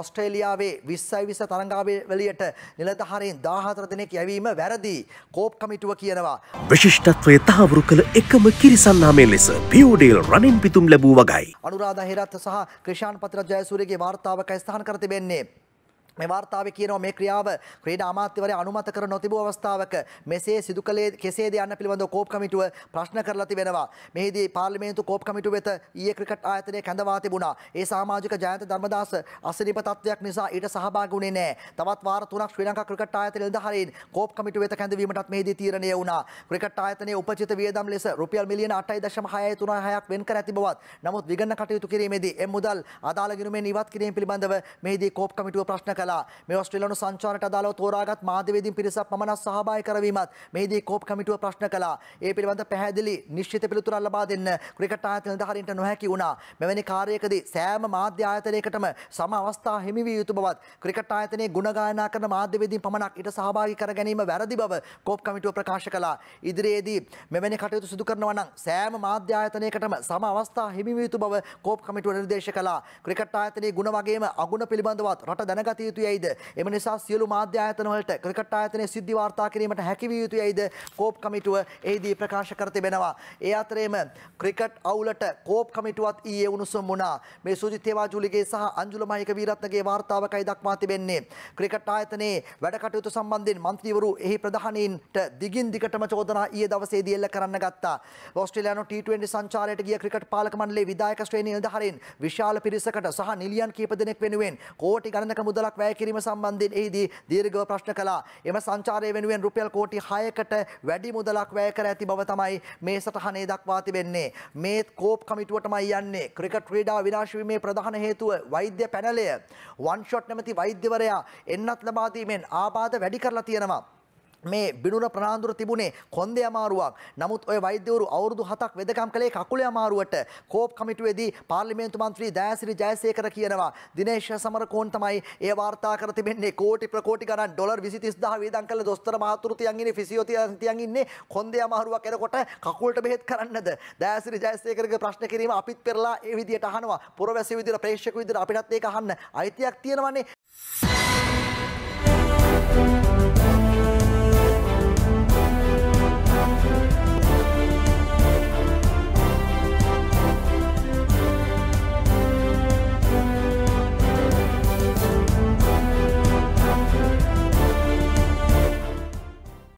ඔස්ට්‍රේලියාවේ විස්සයි විස තරංගාවේ වලියට නිලධහරයෙන් දාහතර දෙනෙක් යැවීම වැරදි කෝප් කමිටුව කියනවා. විශිෂ්ටත්වය තහවුරු කළ එකම කිරිසන්නාමේ ලෙස පියෝඩේල් රණින් පිතුම් ලැබූ වගයි. අනුරාධ හෙරත් සහ ක්‍රෂාන් පතර ජයසූරගේ වාර්තාවක ස්ථාන කරතිබෙන්නේ. මේ වාර්තාවේ කියනවා මේ ක්‍රියාව ක්‍රීඩා අමාත්‍යවරයා අනුමත කර නොතිබූ අවස්ථාවක මෙසේ සිදු කළේ කෙසේද යන්න පිළිබඳව කෝප් කමිටුව ප්‍රශ්න කරලා තිබෙනවා. මෙහිදී පාර්ලිමේන්තු කෝප් කමිටුව වෙත ඊයේ ක්‍රිකට් ආයතනය කැඳවා තිබුණා. ඒ සමාජික ජයන්ත ධර්මදාස අසනීප තත්වයක් නිසා ඊට සහභාගී වුණේ නැහැ. තවත් වාර 3ක් ශ්‍රී ලංකා ක්‍රිකට් ආයතනයේ නිලධාරීන් කෝප් කමිටුව වෙත කැඳවීමටත් මෙහිදී තීරණය වුණා. ක්‍රිකට් ආයතනයේ උපචිත වියදම් ලෙස රුපියල් මිලියන 8.636ක් වෙන් කර ඇති බවත් නමුත් විගණන කටයුතු කිරීමේදී එම් මුදල් අදාළ ගිණුමෙන් ඉවත් කිරීම පිළිබඳව මෙහිදී කෝප් කමිටුව ප්‍රශ්න කළා. කළා. මේ ඕස්ට්‍රේලියානු සංචාරයට අදාළව තෝරාගත් මාධ්‍යවේදීන් පිරිසක් පමණක් සහභාගී කරවීමත් මෙහිදී කෝප් කමිටුව ප්‍රශ්න කළා. ඒ පිළිබඳ පැහැදිලි නිශ්චිත පිළිතුරක් ලබා දෙන්න ක්‍රිකට් ආයතන නිලධාරීන්ට නොහැකි වුණා. මෙවැනි කාර්යයකදී සෑම මාධ්‍ය ආයතනයකටම සම අවස්ථා හිමි විය යුතු බවත් ක්‍රිකට් ආයතනයේ ගුණ ගායනා කරන මාධ්‍යවේදීන් පමණක් ඊට සහභාගී කර ගැනීම වැරදි බව කෝප් කමිටුව ප්‍රකාශ කළා. ඉදිරියේදී මෙවැනි කටයුතු සිදු කරනවා නම් සෑම මාධ්‍ය ආයතනයකටම සම අවස්ථා හිමි විය යුතු බව කෝප් කමිටුව නිර්දේශ කළා. ක්‍රිකට් ආයතනයේ ගුණ වගේම අගුණ පිළිබඳවත් රට දැනගත යුතු යුතුයයිද? එම නිසා සියලු මාධ්‍ය ආයතන වලට ක්‍රිකට් ආයතනයේ සිද්ධි වාර්තා කිරීමට හැකි විය යුතුයයිද? කෝප් කමිටුව එහිදී ප්‍රකාශ කර තිබෙනවා. ඒ අතරේම ක්‍රිකට් අවුලට කෝප් කමිටුවත් ඊයේ උණුසුම් වුණා. මේ සුජිත් හේවාජුලිගේ සහ අංජුල මහේක වීරත්නගේ වාර්තාවකයි දක්වා තිබෙන්නේ. ක්‍රිකට් ආයතනයේ වැඩ කටයුතු සම්බන්ධයෙන් മന്ത്രിවරු එහි ප්‍රධානීන්ට දිගින් දිගටම චෝදනා ඊයේ දවසේදී එල්ල කරන්න ගත්තා. ඕස්ට්‍රේලියානු T20 සංචාරයට ගිය ක්‍රිකට් පාලක මණ්ඩලයේ විධායක ශ්‍රේණිය නිලධාරීන් විශාල පිරිසකට සහ නිලියන් කීප දෙනෙක් වෙනුවෙන් කෝටි ගණනක මුදලක් වැය කිරීම සම්බන්ධයෙන් එහිදී දීර්ඝව ප්‍රශ්න කළා. එම සංචාරය වෙනුවෙන් රුපියල් කෝටි 6කට වැඩි මුදලක් වැය කර ඇති බව තමයි මේ සටහනේ දක්වා තිබෙන්නේ. මේ කෝප් කමිටුවටමයි යන්නේ. ක්‍රිකට් ක්‍රීඩා විනාශ වීමේ ප්‍රධාන හේතුව වෛද්‍ය පැනලය. වන් ෂොට් නැමැති වෛද්‍යවරයා එන්නත් ලබා දීමෙන් ආබාධ වැඩි කරලා තියෙනවා. මේ බිඩුන ප්‍රනාන්දුර තිබුණේ කොන්දේ අමාරුවක්. නමුත් ওই වෛද්‍යවරු අවුරුදු 7ක් වෙදකම් කළේ කකුලේ අමාරුවට. කෝප් කමිටුවේදී පාර්ලිමේන්තු මන්ත්‍රී දයාසිරි ජයසේකර කියනවා දිනේශ සමරකෝන් තමයි ඒ වාර්තා කර තිබෙන්නේ කෝටි ප්‍රකෝටි ගණන් ඩොලර් 20000 වේදම් කළ දොස්තර මහතුරුතියන් ඉන්නේ ෆිසියෝතියන් ඉන්නේ කොන්දේ අමාරුවක් එනකොට කකුලට බෙහෙත් කරන්නද? දයාසිරි ජයසේකරගේ ප්‍රශ්න කිරීම අපිත් පෙරලා ඒ විදියට අහනවා. පුරවැසියෝ විදියට ප්‍රේක්ෂක විදියට අපිටත් ඒක අහන්න අයිතියක් තියෙනවනේ.